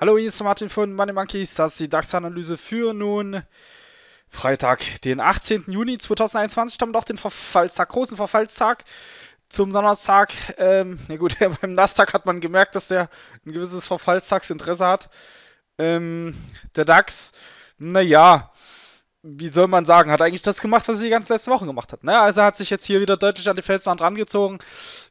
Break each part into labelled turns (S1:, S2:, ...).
S1: Hallo, hier ist Martin von Money Monkeys. Das ist die DAX-Analyse für nun Freitag, den 18. Juni 2021. Damit auch den Verfallstag, großen Verfallstag zum Donnerstag. Ähm, na gut, beim Nasdaq hat man gemerkt, dass der ein gewisses Verfallstagsinteresse hat. Ähm, der DAX, naja, wie soll man sagen, hat eigentlich das gemacht, was er die ganzen letzten Wochen gemacht hat. Ne? Also hat sich jetzt hier wieder deutlich an die Felswand rangezogen,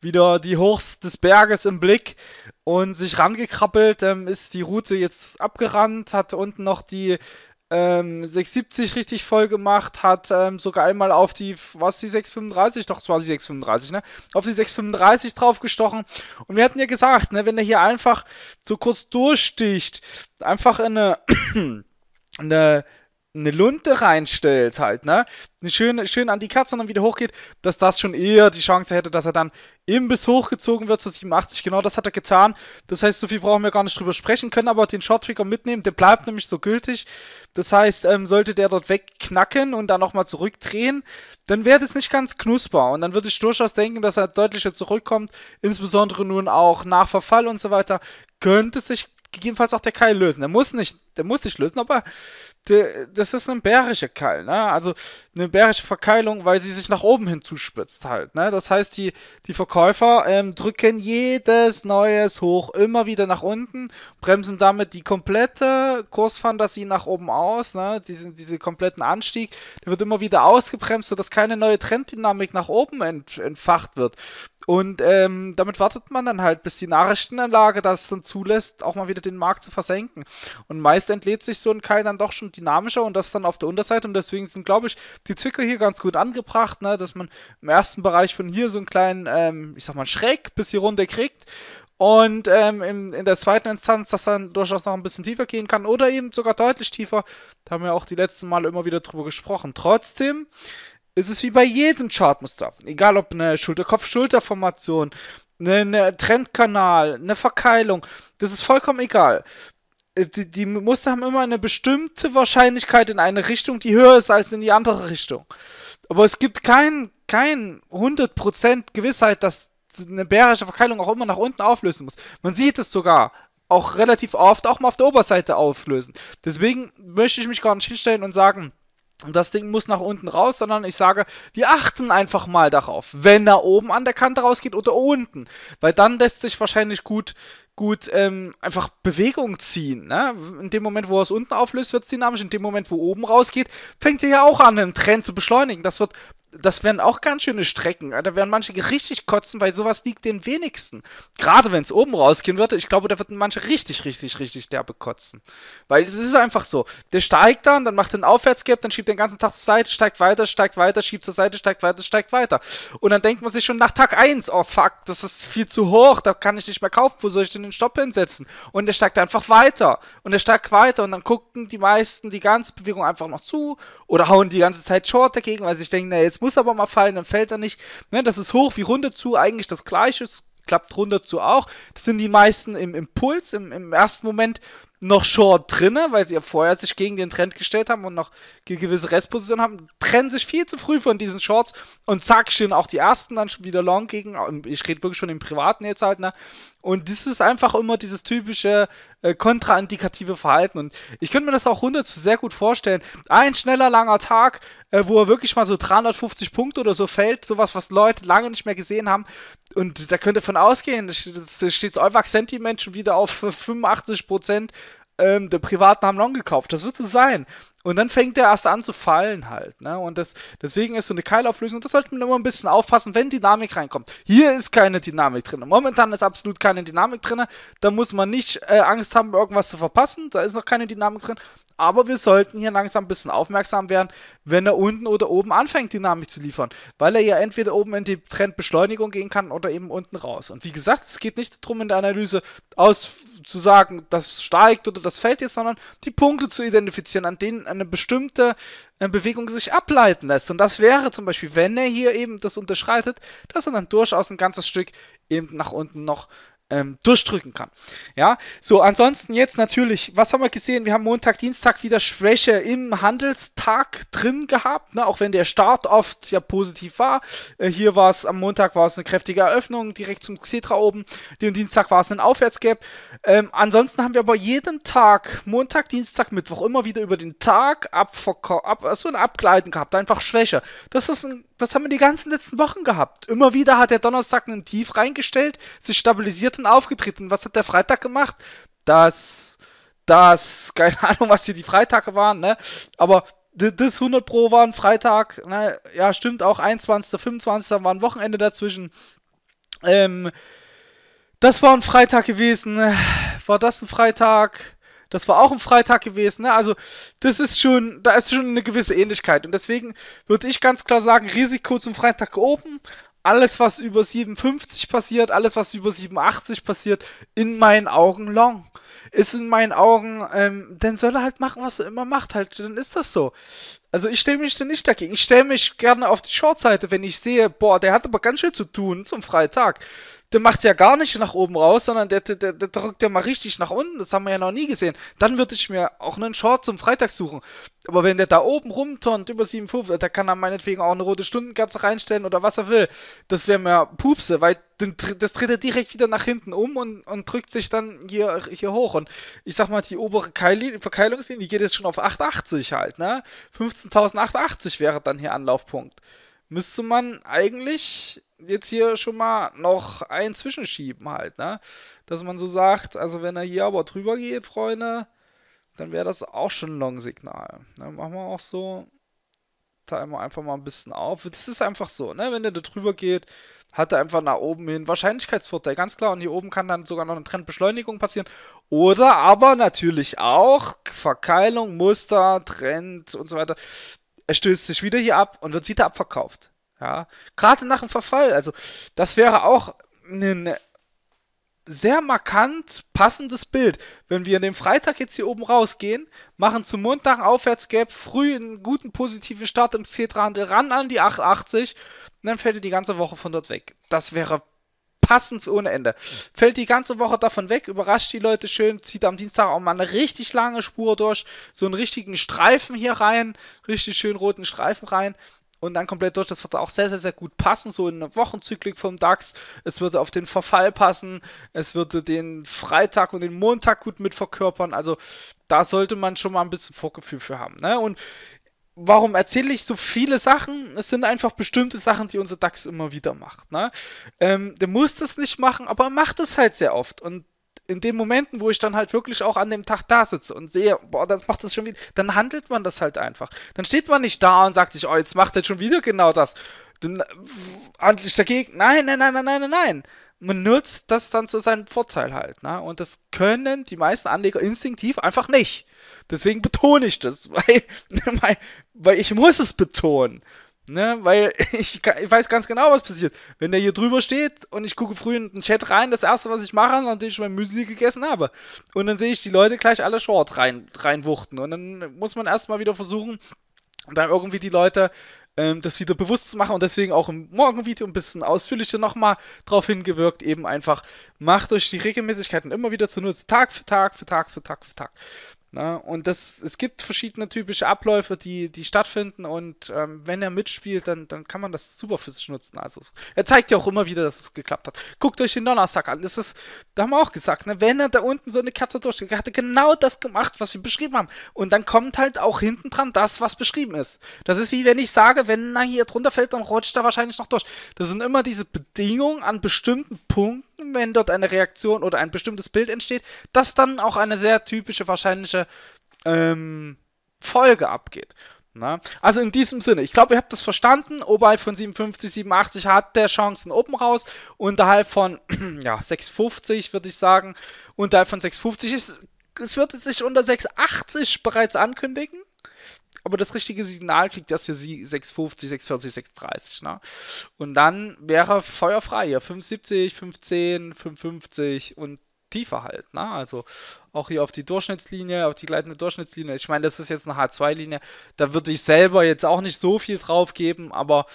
S1: wieder die Hochs des Berges im Blick und sich rangekrabbelt, ähm, ist die Route jetzt abgerannt, hat unten noch die ähm, 670 richtig voll gemacht, hat ähm, sogar einmal auf die, was die 635, doch, es war die 635, ne? Auf die 635 draufgestochen. Und wir hatten ja gesagt, ne, wenn er hier einfach so kurz durchsticht, einfach in eine, eine eine Lunte reinstellt halt, ne? Schön, schön an die Katze und dann wieder hochgeht, dass das schon eher die Chance hätte, dass er dann im Biss hochgezogen wird zu 87. Genau das hat er getan. Das heißt, so viel brauchen wir gar nicht drüber sprechen, können aber den Shot-Trigger mitnehmen. Der bleibt nämlich so gültig. Das heißt, ähm, sollte der dort wegknacken und dann nochmal zurückdrehen, dann wäre das nicht ganz knusper. Und dann würde ich durchaus denken, dass er deutlicher zurückkommt. Insbesondere nun auch nach Verfall und so weiter. Könnte sich gegebenenfalls auch der Keil lösen. Der muss nicht, der muss nicht lösen, aber das ist ein bärischer Keil, ne? Also eine bärische Verkeilung, weil sie sich nach oben hin zuspitzt halt, ne? Das heißt, die, die Verkäufer ähm, drücken jedes neues Hoch immer wieder nach unten, bremsen damit die komplette Kursfantasie nach oben aus, ne? Diesen, diesen kompletten Anstieg, der wird immer wieder ausgebremst, sodass keine neue Trenddynamik nach oben ent, entfacht wird. Und ähm, damit wartet man dann halt, bis die Nachrichtenanlage das dann zulässt, auch mal wieder den Markt zu versenken. Und meist entlädt sich so ein Keil dann doch schon dynamischer und das dann auf der Unterseite. Und deswegen sind, glaube ich, die Zwicker hier ganz gut angebracht, ne? dass man im ersten Bereich von hier so einen kleinen, ähm, ich sag mal, Schräg bis hier runter kriegt. Und ähm, in, in, der zweiten Instanz das dann durchaus noch ein bisschen tiefer gehen kann oder eben sogar deutlich tiefer. Da haben wir auch die letzten Male immer wieder drüber gesprochen. Trotzdem ist es wie bei jedem Chartmuster. Egal ob eine Schulter-Kopf-Schulter-Formation, eine, eine Trendkanal, eine Verkeilung, das ist vollkommen egal. Äh, die, die Muster haben immer eine bestimmte Wahrscheinlichkeit in eine Richtung, die höher ist als in die andere Richtung. Aber es gibt kein, kein 100% Gewissheit, dass eine bärische Verkeilung auch immer nach unten auflösen muss. Man sieht es sogar auch relativ oft auch mal auf der Oberseite auflösen. Deswegen möchte ich mich gar nicht hinstellen und sagen, das Ding muss nach unten raus, sondern ich sage, wir achten einfach mal darauf, wenn er oben an der Kante rausgeht oder unten, weil dann lässt sich wahrscheinlich gut gut ähm, einfach Bewegung ziehen. Ne? In dem Moment, wo er es unten auflöst, wird es dynamisch. In dem Moment, wo oben rausgeht, fängt er ja auch an, einen Trend zu beschleunigen. Das wird das wären auch ganz schöne Strecken. Da werden manche richtig kotzen, weil sowas liegt den wenigsten. Gerade wenn es oben rausgehen würde, ich glaube, da würden manche richtig, richtig, richtig derbe kotzen. Weil es ist einfach so. Der steigt dann, dann macht den Aufwärtsgap, dann schiebt den ganzen Tag zur Seite, steigt weiter, steigt weiter, schiebt zur Seite, steigt weiter, steigt weiter. Und dann denkt man sich schon nach Tag 1, oh fuck, das ist viel zu hoch, da kann ich nicht mehr kaufen, wo soll ich denn den Stopp hinsetzen? Und der steigt einfach weiter. Und der steigt weiter und dann gucken die meisten die ganze Bewegung einfach noch zu oder hauen die ganze Zeit Short dagegen, weil sie sich denken, na jetzt muss aber mal fallen, dann fällt er nicht. Ne, das ist hoch wie runter zu, eigentlich das gleiche, es klappt runter zu auch. Das sind die meisten im Impuls, im, im ersten Moment noch Short drinne, weil sie ja vorher sich gegen den Trend gestellt haben und noch gewisse Restpositionen haben, trennen sich viel zu früh von diesen Shorts und zack, stehen auch die ersten dann schon wieder long gegen. Ich rede wirklich schon im Privaten jetzt halt, ne? Und das ist einfach immer dieses typische äh, kontraindikative Verhalten. Und ich könnte mir das auch 100 zu sehr gut vorstellen. Ein schneller, langer Tag, äh, wo er wirklich mal so 350 Punkte oder so fällt, sowas, was Leute lange nicht mehr gesehen haben, und da könnt ihr von ausgehen, da steht das Euwach Sentiment schon wieder auf 85% Prozent ähm, der haben Long gekauft. Das wird so sein. Und dann fängt der erst an zu fallen halt. Ne? Und das, deswegen ist so eine Keilauflösung, da sollte man immer ein bisschen aufpassen, wenn Dynamik reinkommt. Hier ist keine Dynamik drin. Momentan ist absolut keine Dynamik drin. Da muss man nicht äh, Angst haben, irgendwas zu verpassen. Da ist noch keine Dynamik drin. Aber wir sollten hier langsam ein bisschen aufmerksam werden, wenn er unten oder oben anfängt, Dynamik zu liefern. Weil er ja entweder oben in die Trendbeschleunigung gehen kann oder eben unten raus. Und wie gesagt, es geht nicht darum in der Analyse aus zu sagen, das steigt oder das fällt jetzt, sondern die Punkte zu identifizieren, an denen eine bestimmte äh, Bewegung sich ableiten lässt. Und das wäre zum Beispiel, wenn er hier eben das unterschreitet, dass er dann durchaus ein ganzes Stück eben nach unten noch ähm, durchdrücken kann. Ja, so ansonsten jetzt natürlich, was haben wir gesehen? Wir haben Montag, Dienstag wieder Schwäche im Handelstag drin gehabt, ne? auch wenn der Start oft ja positiv war. Äh, hier war es am Montag war es eine kräftige Eröffnung direkt zum Xetra oben, dem Dienstag war es ein Aufwärtsgap. Ähm, ansonsten haben wir aber jeden Tag, Montag, Dienstag, Mittwoch, immer wieder über den Tag Abverkauf, ab, äh, so ein Abgleiten gehabt, einfach Schwäche. Das ist ein, das haben wir die ganzen letzten Wochen gehabt. Immer wieder hat der Donnerstag einen Tief reingestellt, sich stabilisiert Treffen aufgetreten. Was hat der Freitag gemacht? Das, das, keine Ahnung, was hier die Freitage waren, ne? Aber das 100 Pro war ein Freitag, ne? Ja, stimmt, auch 21., 25. war ein Wochenende dazwischen. Ähm, das war ein Freitag gewesen. War das ein Freitag? Das war auch ein Freitag gewesen. Ne? Also, das ist schon, da ist schon eine gewisse Ähnlichkeit. Und deswegen würde ich ganz klar sagen, Risiko zum Freitag oben alles, was über 57 passiert, alles, was über 87 passiert, in meinen Augen long. Ist in meinen Augen, ähm, dann soll er halt machen, was er immer macht, halt, dann ist das so. Also ich stelle mich da nicht dagegen. Ich stelle mich gerne auf die Shortseite, wenn ich sehe, boah, der hat aber ganz schön zu tun zum Freitag der macht ja gar nicht nach oben raus, sondern der, der, der, der drückt ja mal richtig nach unten. Das haben wir ja noch nie gesehen. Dann würde ich mir auch einen Short zum Freitag suchen. Aber wenn der da oben rumturnt, über 7,5, da kann er meinetwegen auch eine rote Stundenkerze reinstellen oder was er will. Das wäre mir Pupse, weil das dreht er direkt wieder nach hinten um und, und drückt sich dann hier, hier hoch. Und ich sag mal, die obere Verkeilungslinie, die geht jetzt schon auf 8,80 halt, ne? 15.880 wäre dann hier Anlaufpunkt müsste man eigentlich jetzt hier schon mal noch ein Zwischenschieben halt, ne? Dass man so sagt, also wenn er hier aber drüber geht, Freunde, dann wäre das auch schon ein Long-Signal. Ne? Machen wir auch so, teilen wir einfach mal ein bisschen auf. Das ist einfach so, ne? Wenn er da drüber geht, hat er einfach nach oben hin Wahrscheinlichkeitsvorteil, ganz klar. Und hier oben kann dann sogar noch eine Trendbeschleunigung passieren. Oder aber natürlich auch Verkeilung, Muster, Trend und so weiter er stößt sich wieder hier ab und wird wieder abverkauft. Ja, gerade nach dem Verfall. Also, das wäre auch ein sehr markant passendes Bild. Wenn wir an dem Freitag jetzt hier oben rausgehen, machen zum Montag ein Aufwärtsgap, früh einen guten positiven Start im C-Handel, ran an die 880 und dann fällt ihr die ganze Woche von dort weg. Das wäre passend ohne Ende. Fällt die ganze Woche davon weg, überrascht die Leute schön, zieht am Dienstag auch mal eine richtig lange Spur durch, so einen richtigen Streifen hier rein, richtig schön roten Streifen rein und dann komplett durch. Das wird auch sehr, sehr, sehr gut passen, so in einem Wochenzyklik vom DAX. Es würde auf den Verfall passen, es würde den Freitag und den Montag gut mit verkörpern. Also da sollte man schon mal ein bisschen Vorgefühl für haben. Ne? Und warum erzähle ich so viele Sachen? Es sind einfach bestimmte Sachen, die unser DAX immer wieder macht. Ne? Ähm, der muss das nicht machen, aber er macht es halt sehr oft. Und in den Momenten, wo ich dann halt wirklich auch an dem Tag da sitze und sehe, boah, das macht das schon wieder, dann handelt man das halt einfach. Dann steht man nicht da und sagt sich, oh, jetzt macht er schon wieder genau das. Dann äh, handle ich dagegen. Nein, nein, nein, nein, nein, nein, nein man nutzt das dann zu seinem Vorteil halt. Ne? Und das können die meisten Anleger instinktiv einfach nicht. Deswegen betone ich das, weil, weil, weil ich muss es betonen. Ne? Weil ich, ich, weiß ganz genau, was passiert. Wenn der hier drüber steht und ich gucke früh in den Chat rein, das erste, was ich mache, nachdem ich mein Müsli gegessen habe. Und dann sehe ich die Leute gleich alle Short rein, reinwuchten. Und dann muss man erstmal wieder versuchen, da irgendwie die Leute ähm, das wieder bewusst zu machen und deswegen auch im Morgenvideo ein bisschen ausführlicher nochmal drauf hingewirkt, eben einfach macht euch die Regelmäßigkeiten immer wieder zu nutzen, Tag für Tag für Tag für Tag für Tag. Na, ne? und das, es gibt verschiedene typische Abläufe, die, die stattfinden und ähm, wenn er mitspielt, dann, dann kann man das super für sich nutzen. Also er zeigt ja auch immer wieder, dass es geklappt hat. Guckt euch den Donnerstag an. Das ist, da haben wir auch gesagt, ne, wenn er da unten so eine Kerze durchgeht, hat er genau das gemacht, was wir beschrieben haben. Und dann kommt halt auch hinten dran das, was beschrieben ist. Das ist wie wenn ich sage, wenn er hier drunter fällt, dann rutscht er wahrscheinlich noch durch. Das sind immer diese Bedingungen an bestimmten Punkten, wenn dort eine Reaktion oder ein bestimmtes Bild entsteht, dass dann auch eine sehr typische, wahrscheinliche ähm, Folge abgeht. Na? Also in diesem Sinne, ich glaube, ihr habt das verstanden. Oberhalb von 57, 87 hat der Chancen oben raus. Unterhalb von ja, 650 würde ich sagen. Unterhalb von 650 ist, es wird sich unter 680 bereits ankündigen. Aber das richtige Signal kriegt erst hier 650, 640, 630. Ne? Und dann wäre feuerfrei hier 570, 510, 550 und tiefer halt. Ne? Also auch hier auf die Durchschnittslinie, auf die gleitende Durchschnittslinie. Ich meine, das ist jetzt eine H2-Linie. Da würde ich selber jetzt auch nicht so viel drauf geben, aber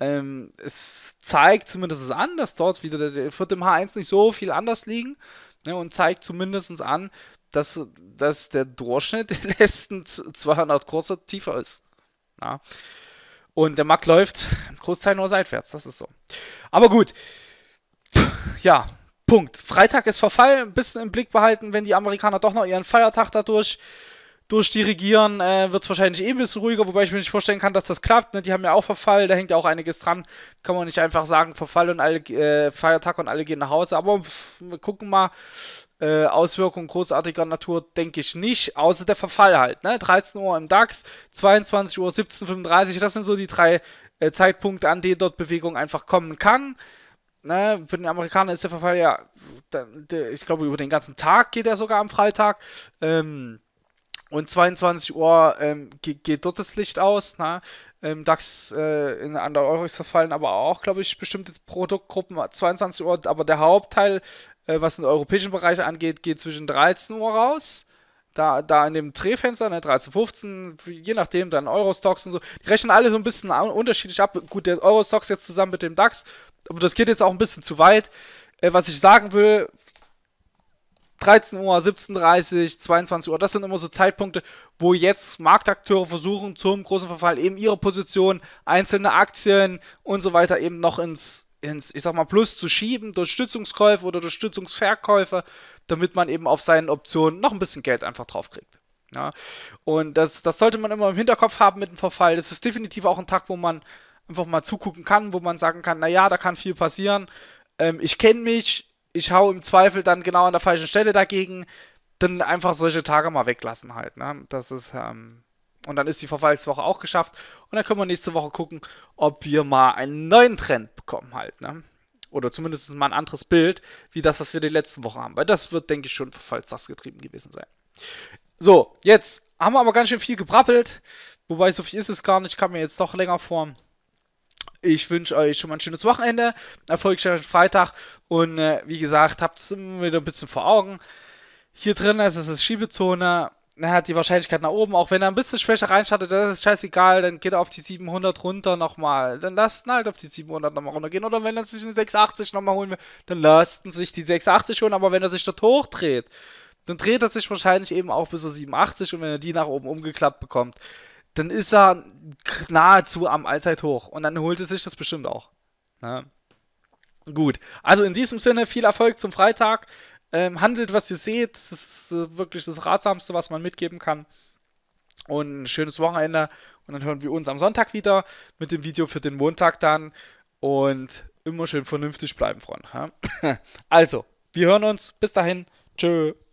S1: ähm, es zeigt zumindest an, dass dort wieder wird im H1 nicht so viel anders liegen ne? und zeigt zumindest an, dass, dass der Durchschnitt der letzten 200 Kurse tiefer ist. Ja. Und der Markt läuft im Großteil nur seitwärts, das ist so. Aber gut, ja, Punkt. Freitag ist Verfall, ein bisschen im Blick behalten, wenn die Amerikaner doch noch ihren Feiertag dadurch durchdirigieren, äh, wird es wahrscheinlich eh ein bisschen ruhiger, wobei ich mir nicht vorstellen kann, dass das klappt. Ne? Die haben ja auch Verfall, da hängt ja auch einiges dran. Kann man nicht einfach sagen, Verfall und alle äh, Feiertag und alle gehen nach Hause. Aber pff, wir gucken mal. Äh, Auswirkungen großartiger Natur denke ich nicht, außer der Verfall halt. Ne? 13 Uhr im DAX, 22 Uhr, 17.35 Uhr, das sind so die drei äh, Zeitpunkte, an denen dort Bewegung einfach kommen kann ne, für den Amerikaner ist der Verfall ja, ich glaube, über den ganzen Tag geht er sogar am Freitag. Ähm, und 22 Uhr ähm, geht, geht dort das Licht aus. Ne? Im ähm, DAX äh, in, an der verfallen aber auch, glaube ich, bestimmte Produktgruppen 22 Uhr. Aber der Hauptteil, äh, was den europäischen Bereich angeht, geht zwischen 13 Uhr raus da, da in dem Drehfenster, ne, 13, 15, je nachdem, dann Eurostocks und so, die rechnen alle so ein bisschen unterschiedlich ab. Gut, der Eurostocks jetzt zusammen mit dem DAX, aber das geht jetzt auch ein bisschen zu weit. Äh, was ich sagen will, 13 Uhr, 17.30 Uhr, 22 Uhr, das sind immer so Zeitpunkte, wo jetzt Marktakteure versuchen, zum großen Verfall eben ihre Position, einzelne Aktien und so weiter eben noch ins ins, ich sag mal, Plus zu schieben durch Stützungskäufe oder durch Stützungsverkäufe, damit man eben auf seinen Optionen noch ein bisschen Geld einfach draufkriegt. Ja? Und das, das sollte man immer im Hinterkopf haben mit dem Verfall. Das ist definitiv auch ein Tag, wo man einfach mal zugucken kann, wo man sagen kann, naja, da kann viel passieren. Ähm, ich kenne mich, ich hau im Zweifel dann genau an der falschen Stelle dagegen. Dann einfach solche Tage mal weglassen halt. Ne? Das ist ähm, und dann ist die Verfallswoche auch geschafft. Und dann können wir nächste Woche gucken, ob wir mal einen neuen Trend bekommen halt. Ne? Oder zumindest mal ein anderes Bild, wie das, was wir die letzten Wochen haben. Weil das wird, denke ich, schon getrieben gewesen sein. So, jetzt haben wir aber ganz schön viel gebrappelt. Wobei, so viel ist es gar nicht. Ich kann mir jetzt doch länger vor. Ich wünsche euch schon mal ein schönes Wochenende, erfolgreichen Freitag und äh, wie gesagt, habt es wieder ein bisschen vor Augen. Hier drin ist es Schiebezone na, hat die Wahrscheinlichkeit nach oben. Auch wenn er ein bisschen schwächer reinstartet, das ist scheißegal, dann geht er auf die 700 runter nochmal. Dann lasst ihn halt auf die 700 nochmal runtergehen. Oder wenn er sich eine 680 nochmal holen will, dann lasst ihn sich die 680 holen. Aber wenn er sich dort hochdreht, dann dreht er sich wahrscheinlich eben auch bis zur 87 und wenn er die nach oben umgeklappt bekommt, dann ist er nahezu am Allzeithoch. Und dann holt er sich das bestimmt auch. Ne? Gut, also in diesem Sinne viel Erfolg zum Freitag. Ähm, handelt, was ihr seht. Das ist äh, wirklich das Ratsamste, was man mitgeben kann. Und ein schönes Wochenende. Und dann hören wir uns am Sonntag wieder mit dem Video für den Montag dann. Und immer schön vernünftig bleiben, Freunde. Also, wir hören uns. Bis dahin. Tschö.